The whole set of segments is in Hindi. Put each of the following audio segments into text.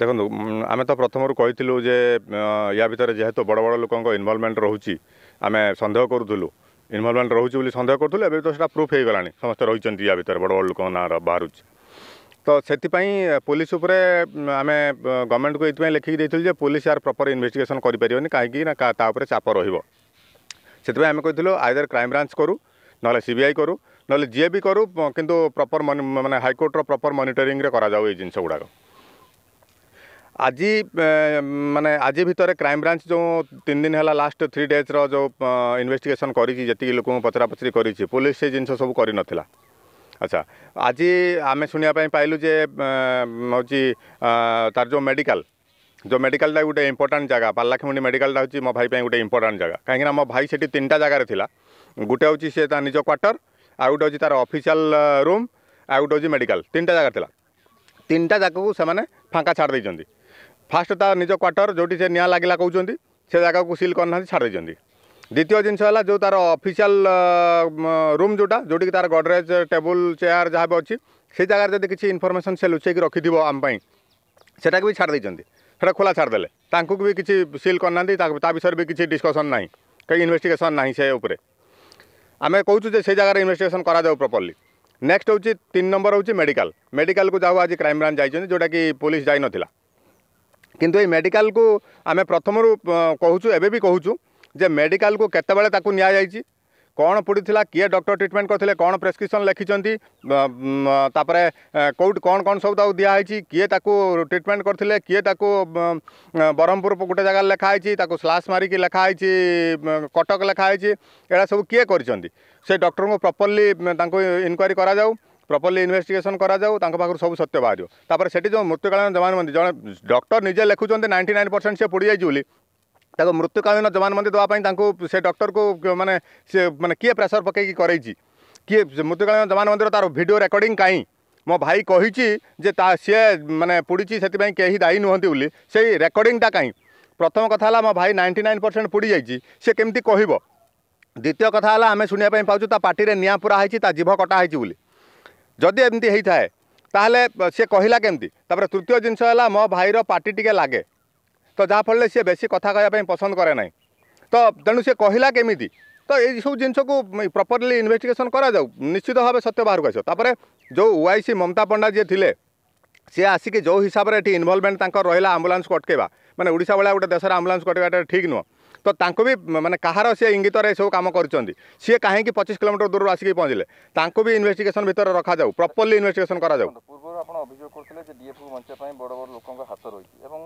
ଦେଖନ୍ତୁ ଆମେ ତ ପ୍ରଥମରୁ କହିଥିଲୁ ଯେ ୟା ଭିତରେ ଯେହେତୁ ବଡ଼ ବଡ଼ ଲୋକଙ୍କ ଇନଭଲ୍ଭମେଣ୍ଟ ରହୁଛି ଆମେ ସନ୍ଦେହ କରୁଥିଲୁ ଇନଭଲ୍ଭମେଣ୍ଟ ରହୁଛି ବୋଲି ସନ୍ଦେହ କରୁଥିଲୁ ଏବେ ତ ସେଇଟା ପ୍ରୁଫ୍ ହେଇଗଲାଣି ସମସ୍ତେ ରହିଛନ୍ତି ୟା ଭିତରେ ବଡ଼ ବଡ଼ ଲୋକଙ୍କ ନାଁ ବାହାରୁଛି ତ ସେଥିପାଇଁ ପୋଲିସ ଉପରେ ଆମେ ଗଭର୍ଣ୍ଣମେଣ୍ଟକୁ ଏଇଥିପାଇଁ ଲେଖିକି ଦେଇଥିଲୁ ଯେ ପୋଲିସ ୟାର ପ୍ରପର୍ ଇନଭେଷ୍ଟିଗେସନ୍ କରିପାରିବନି କାହିଁକି ନା ତା ଉପରେ ଚାପ ରହିବ ସେଥିପାଇଁ ଆମେ କହିଥିଲୁ ଆଇଦର କ୍ରାଇମବ୍ରାଞ୍ଚ କରୁ ନହେଲେ ସିବିଆଇ କରୁ ନହେଲେ ଯିଏ ବି କରୁ କିନ୍ତୁ ପ୍ରପର୍ ମାନେ ହାଇକୋର୍ଟର ପ୍ରପର୍ ମନିଟରିଂରେ କରାଯାଉ ଏଇ ଜିନିଷ ଗୁଡ଼ାକ আজি মানে আজি ভিতরে ক্রাইমব্রাঞ্চ যে তিন দিন হল লাস্ট থ্রি ডেজর যে ইনভেস্টিগেসন করেছি যেত লোক পচরাপচরি করেছি পুলিশ সেই জিনিস সব করে নথিলা আচ্ছা আজি আমি শুনিয়া পাইলু যে হচ্ছে তার যে মেডিকাল যে মেডিকালটা গোটে ইম্পর্টাট জায়গা পাল্লাখিমুন্ডি মেডিকালটা হচ্ছে মো ভাই গোটে ইম্পর্টাট জায়গা কিনা মো ভাই সেটি তিনটা জায়গায় লা গোটে হচ্ছে সে তার নিজ কোয়ার্টর আর গোটে হচ্ছে তার অফিসিয়াল রুম আর গোটে হচ্ছে মেডিকাল তিনটা জায়গা লা তিনটা জায়গাকে সে ফাঁকা ছাড় দিয়েছেন ফার্স্ট ତା ନିଜ କ୍ୱାର୍ଟର ଯେଉଁଠି ସେ ନିଆଁ ଲାଗିଲା କହୁଛନ୍ତି ସେ ଜାଗାକୁ ସିଲ୍ କରିନାହାନ୍ତି ଛାଡ଼ି ଦେଇଛନ୍ତି ଦ୍ୱିତୀୟ ଜିନିଷ ହେଲା ଯେଉଁ ତା'ର ଅଫିସିଆଲ ରୁମ୍ ଯେଉଁଟା ଯେଉଁଠିକି ତା'ର ଗଡ଼ରେଜ୍ ଟେବୁଲ୍ ଚେୟାର ଯାହା ବି ଅଛି ସେ ଜାଗାରେ ଯଦି କିଛି ଇନଫର୍ମେସନ୍ ସେ ଲୁଚେଇକି ରଖିଥିବ ଆମ ପାଇଁ ସେଟାକୁ ବି ଛାଡ଼ି ଦେଇଛନ୍ତି সেটা খোলা ছাড় দেলে তাঁকু বি কিছু সিল করে না তা বিষয়ে বি কিছু ডিসকসন না কী ইনভেস্টিগেসন না সে উপরে আমি কৌছু যে সেই জায়গায় ইনভেস্টিগেসন করা যাও প্রপরলি নেক্সট হচ্ছে তিন নম্বর হচ্ছে মেডিকাল মেডিকালকে যাও আজ ক্রাইমব্রাঞ্চ যাই যেটা কি পুলিশ যাই নথিলা किंतु ये मेडिकल आम प्रथम कहूँ एवं कहूँ जो मेडिकल को केत नि कौन पड़ा किए डक्टर ट्रिटमेंट करते कौन प्रेस्क्रिपन लिखिंतापर कौट कौन कौन सब दिखाई किए ट्रिटमेंट करते किए ब्रह्मपुर गोटे जगह लिखाई स्लास मारिकी लिखाई कटक लिखाई एटा सब किए कर डक्टर को प्रपर्ली इनक्वारी कराऊ प्रपर्ली इनभेटिगेसन कराऊ सब सत्य बाहर तपर से जो मृत्युकालीन मंदिर जो डक्टर निजे लिखुच्च नाइंटी नाइन परसेंट सी पोड़ जाए तक मृत्युकालीन मंदिर देवाई से डक्टर को मैंने से मैंने किए प्रेसर पकई कि करेगी किए मृत्युकालीन जवानबंदी तार भिड रेकर्डिंग कहीं मो भाई कही सी मैंने पोड़ी से कहीं दायी नुहंती बोली से रेकर्डिंगटा कहीं प्रथम कथा मो भाई नाइंटी नाइन परसेंट पोड़ जाइए सी केमती कह द्वित कथा आम शुणापी पाचु पार्टी में निआ पुराई जीव कटाई जदि एम है तेल्ले सी कहला केमती तृतीय जिनस है मो भाईर पार्टी टी लगे तो जहाँ फल सी बेस कथ कह पसंद कैना तो तेणु सी कहला केमी तो ये सब जिनस को प्रपरली इनभेटिगेसन कराऊ निश्चित भाव सत्य बाहर को आसपर जो ओआईसी ममता पंडा जी थे सी आसिक जो हिसाब से इनवल्वमेंट रहा आंबुलांस को अटकवा मैंने ओडा भाया गोटे देश में आंबुलांस को अटकवा ठीक नुह ତ ତାଙ୍କୁ ବି ମାନେ କାହାର ସିଏ ଇଙ୍ଗିତରେ ଏସବୁ କାମ କରୁଛନ୍ତି ସିଏ କାହିଁକି ପଚିଶ କିଲୋମିଟର ଦୂରରୁ ଆସିକି ପହଞ୍ଚିଲେ ତାଙ୍କୁ ବି ଇନଭେଷ୍ଟିଗେସନ ଭିତରେ ରଖାଯାଉ ପ୍ରପରଲି ଇନଭେଷ୍ଟିଗେସନ କରାଯାଉ ପୂର୍ବରୁ ଆପଣ ଅଭିଯୋଗ କରୁଥିଲେ ଯେ ଡିଏଫ୍କୁ ବଞ୍ଚିବା ପାଇଁ ବଡ଼ ବଡ଼ ଲୋକଙ୍କ ହାତ ରହିଛି ଏବଂ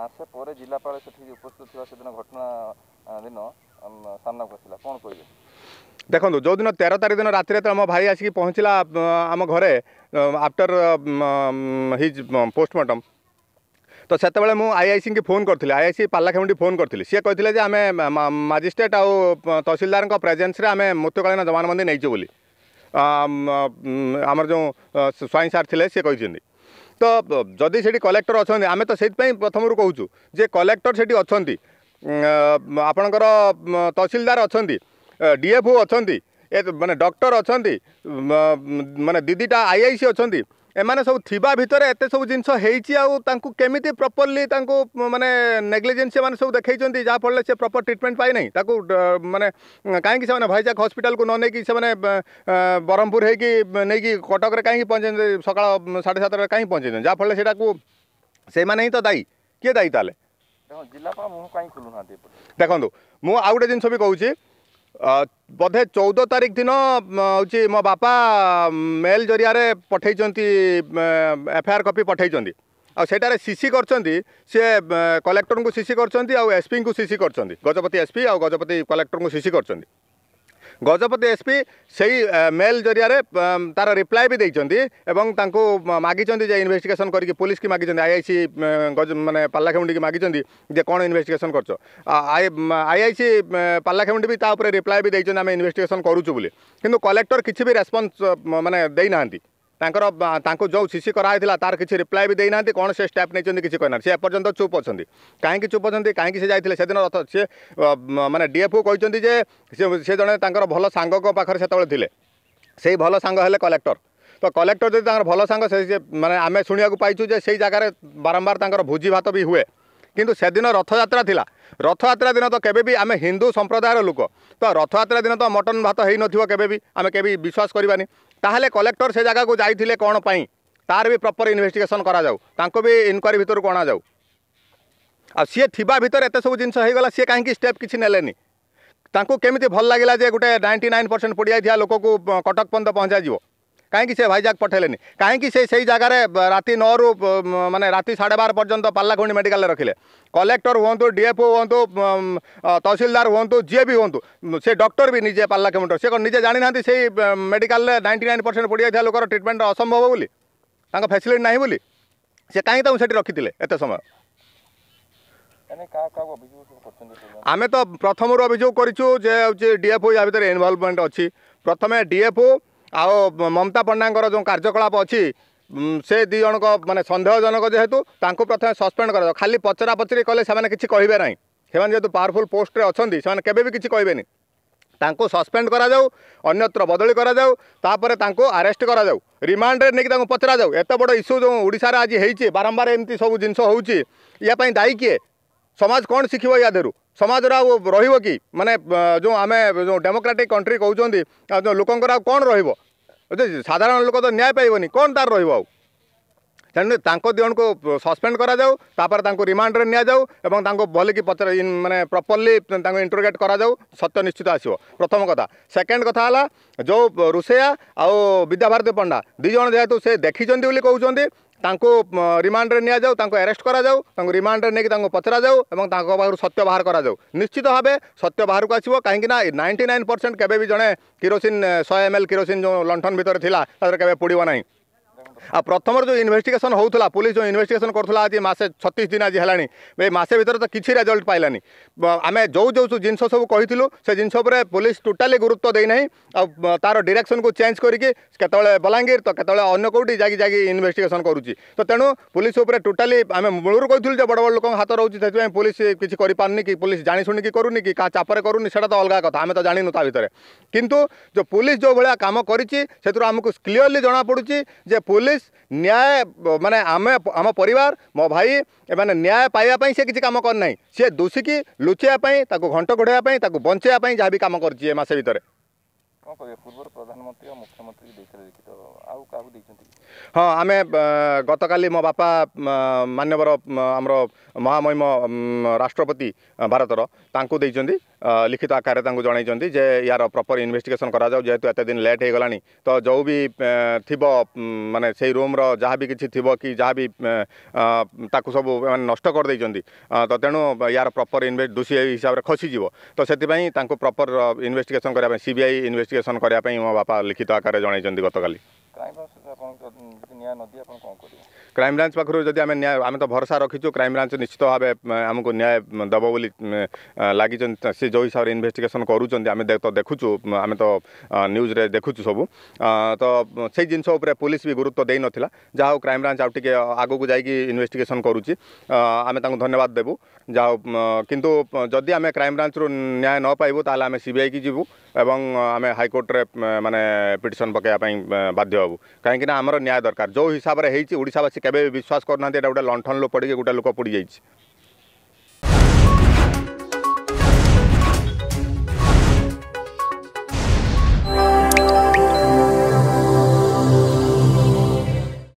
ମାସେ ପରେ ଜିଲ୍ଲାପାଳ ସେଠି ଉପସ୍ଥିତ ଥିବା ସେଦିନ ଘଟଣା ଦିନ ସାମ୍ନାକୁ ଆସିଲା କ'ଣ କହିବେ ଦେଖନ୍ତୁ ଯେଉଁଦିନ ତେର ତାରିଖ ଦିନ ରାତିରେ ଯେତେବେଳେ ମୋ ଭାଇ ଆସିକି ପହଞ୍ଚିଲା ଆମ ଘରେ ଆଫ୍ଟର ହିଜ୍ ପୋଷ୍ଟମର୍ଟମ୍ तो से मुझे आई आई सी की फोन करी आई आई सी पालाखेमुंडी फोन करी सी कही आम मजिस्ट्रेट आउ तहसिलदार प्रेजेन्स आम मृत्युकालीन जवानबंदी नहींचु बोली आमर जो स्वयं सार थे सी कहते तो जदि से कलेक्टर अच्छा आम तो प्रथम कौचु जे कलेक्टर से आपणकर तहसिलदार अच्छा डीएफओ अच्छा मानने डक्टर अच्छा मानने दीदीटा आई आई सी अच्छा एम सब थिबा भितर एत सब जिंस हेइची आउ तांकु केमिति प्रॉपर्ली माने नेग्लिजेंस माने सब देखैचोंती जा पडले से प्रपर ट्रिटमेंट पाइ मैंने कहीं माने काहे कि से माने भाईजाक हॉस्पिटल को ननै कि से ब्रह्मपुर हे कि नै कटक रे काहे कि पहुंचे सकाळ 7:30 रे काहे पहुंचे जा से मैंने ही तो दाई के दाई ताले देखो जिल्लापा मु काहे खुलु ना दे देखंदो भी कहू ବୋଧେ ଚଉଦ ତାରିଖ ଦିନ ହେଉଛି ମୋ ବାପା ମେଲ୍ ଜରିଆରେ ପଠାଇଛନ୍ତି ଏଫଆଇଆର୍ କପି ପଠାଇଛନ୍ତି ଆଉ ସେଠାରେ ସିସି କରିଛନ୍ତି ସିଏ କଲେକ୍ଟରଙ୍କୁ ସିସି କରିଛନ୍ତି ଆଉ ଏସ୍ପିଙ୍କୁ ସିସି କରିଛନ୍ତି ଗଜପତି ଏସ୍ପି ଆଉ ଗଜପତି କଲେକ୍ଟରଙ୍କୁ ସିସି କରିଛନ୍ତି ଗଜପତି ଏସ୍ପି ସେଇ ମେଲ୍ ଜରିଆରେ ତାର ରିପ୍ଲାଏ ବି ଦେଇଛନ୍ତି ଏବଂ ତାଙ୍କୁ ମାଗିଛନ୍ତି ଯେ ଇନଭେଷ୍ଟିଗେସନ୍ କରିକି ପୋଲିସକି ମାଗିଛନ୍ତି ଆଇଆଇସି ମାନେ ପାଲାଖେମୁଣ୍ଡିକି ମାଗିଛନ୍ତି ଯେ କ'ଣ ଇନଭେଷ୍ଟିଗେସନ୍ କରୁଛ ଆଇଆଇସି ପାଲାଖେମୁଣ୍ଡି ବି ତା ଉପରେ ରିପ୍ଲାଏ ବି ଦେଇଛନ୍ତି ଆମେ ଇନଭେଷ୍ଟିଗେସନ୍ କରୁଛୁ ବୋଲି କିନ୍ତୁ କଲେକ୍ଟର କିଛି ବି ରେସ୍ପନ୍ସ ମାନେ ଦେଇନାହାନ୍ତି ତାଙ୍କର ତାଙ୍କୁ ଯେଉଁ ସିସି କରାହେଇଥିଲା ତାର କିଛି ରିପ୍ଲାଏ ବି ଦେଇନାହାନ୍ତି କ'ଣ ସେ ଷ୍ଟେପ୍ ନେଇଛନ୍ତି କିଛି କହିନାହାନ୍ତି ସେ ଏପର୍ଯ୍ୟନ୍ତ ଚୁପ୍ ଅଛନ୍ତି କାହିଁକି ଚୁପ୍ ଅଛନ୍ତି କାହିଁକି ସେ ଯାଇଥିଲେ ସେଦିନ ରଥ ସିଏ ମାନେ ଡିଏଫ୍କୁ କହିଛନ୍ତି ଯେ ସେ ଜଣେ ତାଙ୍କର ଭଲ ସାଙ୍ଗଙ୍କ ପାଖରେ ସେତେବେଳେ ଥିଲେ ସେଇ ଭଲ ସାଙ୍ଗ ହେଲେ କଲେକ୍ଟର ତ କଲେକ୍ଟର ଯଦି ତାଙ୍କର ଭଲ ସାଙ୍ଗ ସେ ମାନେ ଆମେ ଶୁଣିବାକୁ ପାଇଛୁ ଯେ ସେଇ ଜାଗାରେ ବାରମ୍ବାର ତାଙ୍କର ଭୋଜି ଭାତ ବି ହୁଏ किंतु से दिन रथजात्रा रथयात्रा दिन तो केवे भी आम हिंदू संप्रदायर लोक तो रथयात्रा दिन तो मटन भात हो नवे भी आम के विश्वास करवानी ताल कलेक्टर से जगह को जाते कौन पर तार भी प्रपर इनभेटिगेसन इनक्वारी भितर को अणा जाऊ आ भितर एत सब जिनगला सी कहीं स्टेप किसी ने केमी भल लगे गोटे नाइंटी नाइन परसेंट पड़ जाइए लोक को कटकपर्त पहुंचा जा କାହିଁକି ସେ ଭାଇଜାକ ପଠେଇଲେନି କାହିଁକି ସେ ସେଇ ଜାଗାରେ ରାତି ନଅରୁ ମାନେ ରାତି ସାଢ଼େ ବାର ପର୍ଯ୍ୟନ୍ତ ପାଲାଖୁଣ୍ଡି ମେଡ଼ିକାଲରେ ରଖିଲେ କଲେକ୍ଟର ହୁଅନ୍ତୁ ଡିଏଫ୍ଓ ହୁଅନ୍ତୁ ତହସିଲଦାର ହୁଅନ୍ତୁ ଯିଏ ବି ହୁଅନ୍ତୁ ସେ ଡକ୍ଟର ବି ନିଜେ ପାଲା କିଲୋମିଟର ସେ କ'ଣ ନିଜେ ଜାଣିନାହାନ୍ତି ସେଇ ମେଡ଼ିକାଲରେ ନାଇଣ୍ଟି ନାଇନ୍ ପରସେଣ୍ଟ ପଡ଼ିଯାଇଥିବା ଲୋକର ଟ୍ରିଟମେଣ୍ଟ ଅସମ୍ଭବ ବୋଲି ତାଙ୍କ ଫ୍ୟାସିଲିଟି ନାହିଁ ବୋଲି ସେ କାହିଁକି ତାଙ୍କୁ ସେଠି ରଖିଥିଲେ ଏତେ ସମୟ ଆମେ ତ ପ୍ରଥମରୁ ଅଭିଯୋଗ କରିଛୁ ଯେ ହେଉଛି ଡିଏଫ୍ଓ ୟା ଭିତରେ ଇନଭଲ୍ଭମେଣ୍ଟ ଅଛି ପ୍ରଥମେ ଡିଏଫ୍ଓ ଆଉ ମମତା ପଣ୍ଡାଙ୍କର ଯେଉଁ କାର୍ଯ୍ୟକଳାପ ଅଛି ସେ ଦୁଇ ଜଣଙ୍କ ମାନେ ସନ୍ଦେହଜନକ ଯେହେତୁ ତାଙ୍କୁ ପ୍ରଥମେ ସସ୍ପେଣ୍ଡ କରାଯାଉ ଖାଲି ପଚରା ପଚରି କଲେ ସେମାନେ କିଛି କହିବେ ନାହିଁ ସେମାନେ ଯେହେତୁ ପାୱାରଫୁଲ୍ ପୋଷ୍ଟରେ ଅଛନ୍ତି ସେମାନେ କେବେ ବି କିଛି କହିବେନି ତାଙ୍କୁ ସସ୍ପେଣ୍ଡ କରାଯାଉ ଅନ୍ୟତ୍ର ବଦଳି କରାଯାଉ ତାପରେ ତାଙ୍କୁ ଆରେଷ୍ଟ କରାଯାଉ ରିମାଣ୍ଡରେ ନେଇକି ତାଙ୍କୁ ପଚରାଯାଉ ଏତେ ବଡ଼ ଇସ୍ୟୁ ଯେଉଁ ଓଡ଼ିଶାରେ ଆଜି ହେଇଛି ବାରମ୍ବାର ଏମିତି ସବୁ ଜିନିଷ ହେଉଛି ୟା ପାଇଁ ଦାୟୀ କିଏ ସମାଜ କ'ଣ ଶିଖିବ ୟା ଦେହରୁ समाज रही मानने जो आम जो डेमोक्राटिक कंट्री कहते लोकंर आ कौन रोजे साधारण लोक तो न्याय पाइबन कौन तार रो तेणु दिवन को सस्पेंड करा रिमांडर निजाऊ भल कि पचर मैंने प्रपर्ली इंटरग्रेट कर सत्य निश्चित आस प्रथम कथा सेकेंड कथा जो रोषेया आद्याभारती पंडा दुज जेहेतु से देखी कहते रिमाण्ड में निजाऊ एरेस्ट कराऊ रिमाण्ड में नहीं पचरा जाऊ सत्य बाहर कराऊ निश्चित भाव सत्य बाहर को आसो कहीं नाइंटी नाइन परसेंट के जड़े किरोसीन शहे एम एल किरोसीन जो लंठन भितर थी तरह के पड़ना नहीं आ प्रथम जो इनभेटिगेसन होता पुलिस जो इनभेटिगेसन कर आज मसे दिन आज है मसे भितर तो किसी रेजल्ट पालानी आम जो जो जिन सब कही जिनस जिन पुलिस टोटाली गुरुत्व देना आ तार डिरेक्शन को चेंज करके बलांगीर तो केत कौटी जगह जगि इनभेटिगेसन करुच्ची तो तेणु पुलिस टोटाली आम मूलर कहूँ बड़ बड़ लोक हाथ रोचे से पुलिस किसी पार्नि कि पुलिस जाशुणी करूनी कि क्या चापर करूनि से अलग कथ आम तो जानू ता भितर कितु जो पुलिस जो भाया कम करमक क्लीयरली जमापड़ी जना पड़ू पुलिस পুলিশ ନ୍ୟାୟ ମାନେ ଆମେ ଆମ ପରିବାର ମୋ ଭାଇ ଏମାନେ ନ୍ୟାୟ ପାଇବା ପାଇଁ ସେ କିଛି କାମ କରିନାହିଁ ସିଏ ଦୋଷିକି ଲୁଚେଇବା ପାଇଁ ତାକୁ ଘଣ୍ଟ ଘୋଡ଼ାଇବା ପାଇଁ ତାକୁ ବଞ୍ଚେଇବା ପାଇଁ ଯାହା ବି କାମ କରିଛି ଏ ମାସେ ଭିତରେ କ'ଣ କହିବେ ପୂର୍ବରୁ ପ୍ରଧାନମନ୍ତ୍ରୀ ଦେଇଛନ୍ତି ହଁ ଆମେ ଗତକାଲି ମୋ ବାପା ମାନ୍ୟବର ଆମର ମହାମହିମ ରାଷ୍ଟ୍ରପତି ଭାରତର ତାଙ୍କୁ ଦେଇଛନ୍ତି লিখিত আকারে তাঁকু জনাইছেন যে ইয়ার প্রপর ইনভেস্টিগেসন করা যাও যেহেতু এত দিন লেট হয়ে গলানি তো যৌ বি থিব মানে সেই রুমর যা বি কিছু থিব কি যা বি তাকু সব মানে নষ্ট করেদেইছেন তো তেণু ইয়ার প্রপর ইনভে দোষী হিসাবে খসিযোগ তো সেপাই তাঁকু প্রপর ইনভেস্টিগেসন করা সিবিআই ইনভেস্টিগেসন করা মো বাপা লিখিত আকারে জনাইছেন গতকালি কাইবা ଆପଣ ଯଦି ନ୍ୟାୟ ନ ଦିଏ ଆପଣ କ'ଣ କରିବେ କ୍ରାଇମବ୍ରାଞ୍ଚ ପାଖରୁ ଯଦି ଆମେ ନ୍ୟାୟ ଆମେ ତ ଭରସା ରଖିଛୁ କ୍ରାଇମବ୍ରାଞ୍ଚ ନିଶ୍ଚିତ ଭାବେ ଆମକୁ ନ୍ୟାୟ ଦେବ ବୋଲି ଲାଗିଛନ୍ତି ସେ ଯେଉଁ ହିସାବରେ ଇନଭେଷ୍ଟିଗେସନ୍ କରୁଛନ୍ତି ଆମେ ତ ଦେଖୁଛୁ ଆମେ ତ ନ୍ୟୁଜ୍ରେ ଦେଖୁଛୁ ସବୁ ତ ସେଇ ଜିନିଷ ଉପରେ ପୋଲିସ ବି ଗୁରୁତ୍ୱ ଦେଇନଥିଲା ଯାହା ହଉ କ୍ରାଇମବ୍ରାଞ୍ଚ ଆଉ ଟିକେ ଆଗକୁ ଯାଇକି ଇନଭେଷ୍ଟିଗେସନ୍ କରୁଛି ଆମେ ତାଙ୍କୁ ଧନ୍ୟବାଦ ଦେବୁ ଯାହା ହଉ କିନ୍ତୁ ଯଦି ଆମେ କ୍ରାଇମବ୍ରାଞ୍ଚରୁ ନ୍ୟାୟ ନ ପାଇବୁ ତାହେଲେ ଆମେ ସିବିଆଇକି ଯିବୁ এবং আমি হাইকোর্টরে মানে পিটিশন পকাইয়া বাধ্য হবু কাইকি না আমার ন্যায় দরকার যে হিসাবে হয়েছে ওড়শাবাসী কেবে বিশ্বাস করুনা এটা গোটে লণ্ঠন পড়ি গোটে লোক পোড়ি যাই